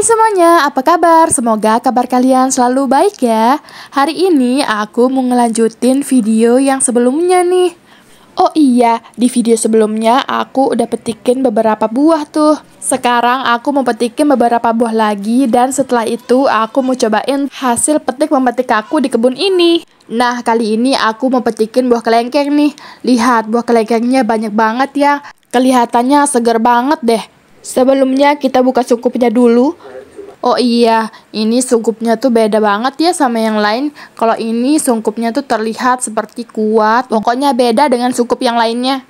Hai semuanya, apa kabar? Semoga kabar kalian selalu baik ya. Hari ini aku mau ngelanjutin video yang sebelumnya nih. Oh iya, di video sebelumnya aku udah petikin beberapa buah tuh. Sekarang aku mau petikin beberapa buah lagi dan setelah itu aku mau cobain hasil petik memetik aku di kebun ini. Nah, kali ini aku mau petikin buah kelengkeng nih. Lihat, buah kelengkengnya banyak banget ya. Kelihatannya seger banget deh. Sebelumnya kita buka sukupnya dulu. Oh iya, ini sungkupnya tuh beda banget ya sama yang lain. Kalau ini sungkupnya tuh terlihat seperti kuat, pokoknya beda dengan sungkup yang lainnya.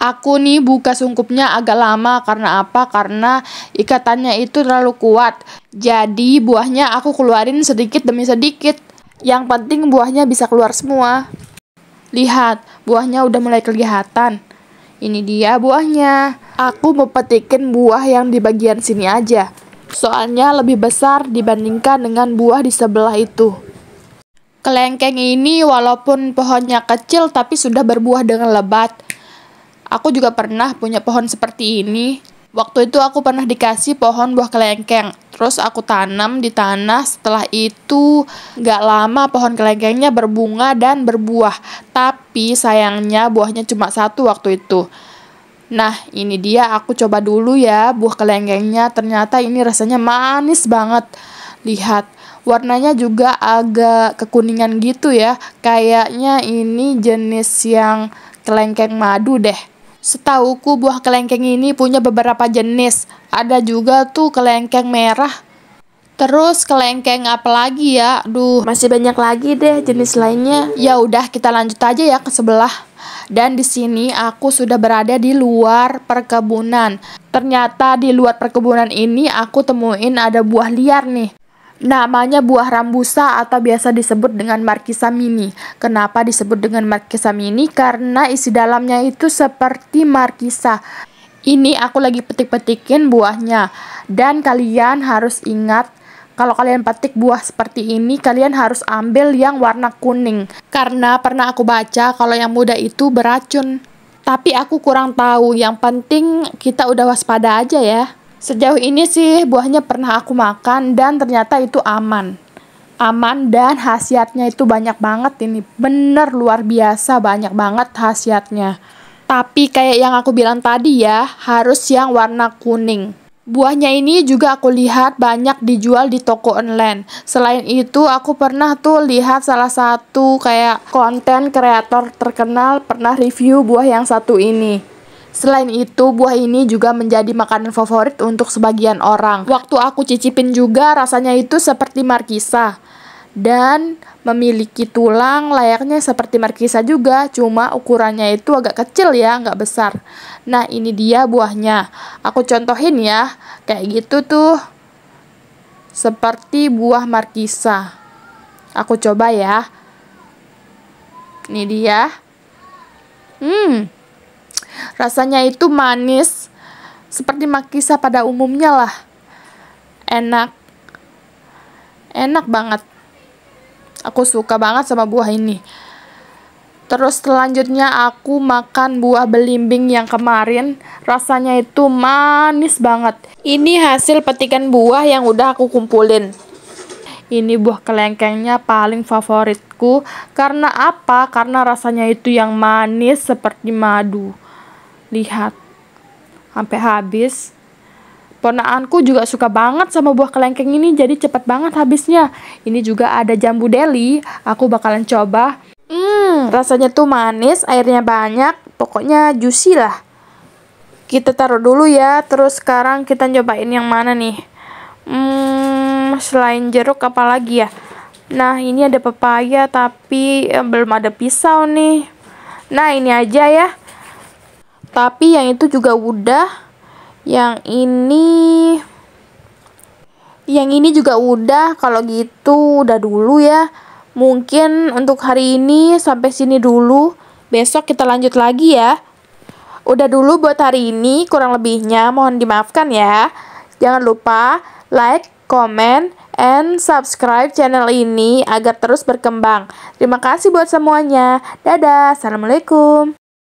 Aku nih buka sungkupnya agak lama karena apa? Karena ikatannya itu terlalu kuat. Jadi buahnya aku keluarin sedikit demi sedikit. Yang penting buahnya bisa keluar semua. Lihat, buahnya udah mulai kelihatan. Ini dia buahnya. Aku mau petikin buah yang di bagian sini aja. Soalnya lebih besar dibandingkan dengan buah di sebelah itu. Kelengkeng ini walaupun pohonnya kecil tapi sudah berbuah dengan lebat. Aku juga pernah punya pohon seperti ini. Waktu itu aku pernah dikasih pohon buah kelengkeng. Terus aku tanam di tanah. Setelah itu gak lama pohon kelengkengnya berbunga dan berbuah. Tapi sayangnya buahnya cuma satu waktu itu. Nah, ini dia aku coba dulu ya buah kelenggengnya. Ternyata ini rasanya manis banget. Lihat, warnanya juga agak kekuningan gitu ya. Kayaknya ini jenis yang kelengkeng madu deh. Setauku buah kelengkeng ini punya beberapa jenis. Ada juga tuh kelengkeng merah, Terus kelengkeng apa lagi ya? Duh, masih banyak lagi deh jenis lainnya. Ya udah kita lanjut aja ya ke sebelah. Dan di sini aku sudah berada di luar perkebunan. Ternyata di luar perkebunan ini aku temuin ada buah liar nih. Namanya buah rambusa atau biasa disebut dengan markisa mini. Kenapa disebut dengan markisa mini? Karena isi dalamnya itu seperti markisa. Ini aku lagi petik-petikin buahnya. Dan kalian harus ingat kalau kalian petik buah seperti ini, kalian harus ambil yang warna kuning. Karena pernah aku baca kalau yang muda itu beracun. Tapi aku kurang tahu, yang penting kita udah waspada aja ya. Sejauh ini sih buahnya pernah aku makan dan ternyata itu aman. Aman dan khasiatnya itu banyak banget ini. Bener luar biasa banyak banget khasiatnya. Tapi kayak yang aku bilang tadi ya, harus yang warna kuning. Buahnya ini juga aku lihat banyak dijual di toko online. Selain itu, aku pernah tuh lihat salah satu kayak konten kreator terkenal pernah review buah yang satu ini. Selain itu, buah ini juga menjadi makanan favorit untuk sebagian orang. Waktu aku cicipin juga rasanya itu seperti markisa dan memiliki tulang layaknya seperti markisa juga, cuma ukurannya itu agak kecil ya, nggak besar. Nah, ini dia buahnya. Aku contohin ya, kayak gitu tuh. Seperti buah markisa. Aku coba ya. Ini dia. Hmm. Rasanya itu manis seperti markisa pada umumnya lah. Enak. Enak banget. Aku suka banget sama buah ini. Terus selanjutnya aku makan buah belimbing yang kemarin. Rasanya itu manis banget. Ini hasil petikan buah yang udah aku kumpulin. Ini buah kelengkengnya paling favoritku. Karena apa? Karena rasanya itu yang manis seperti madu. Lihat. Sampai habis. Ponaanku juga suka banget sama buah kelengkeng ini, jadi cepet banget habisnya. Ini juga ada jambu deli, aku bakalan coba. Hmm, rasanya tuh manis, airnya banyak, pokoknya juicy lah. Kita taruh dulu ya, terus sekarang kita nyobain yang mana nih? Hmm, selain jeruk apa lagi ya? Nah, ini ada pepaya tapi eh, belum ada pisau nih. Nah, ini aja ya. Tapi yang itu juga udah yang ini yang ini juga udah kalau gitu udah dulu ya mungkin untuk hari ini sampai sini dulu besok kita lanjut lagi ya udah dulu buat hari ini kurang lebihnya mohon dimaafkan ya jangan lupa like comment and subscribe channel ini agar terus berkembang terima kasih buat semuanya dadah assalamualaikum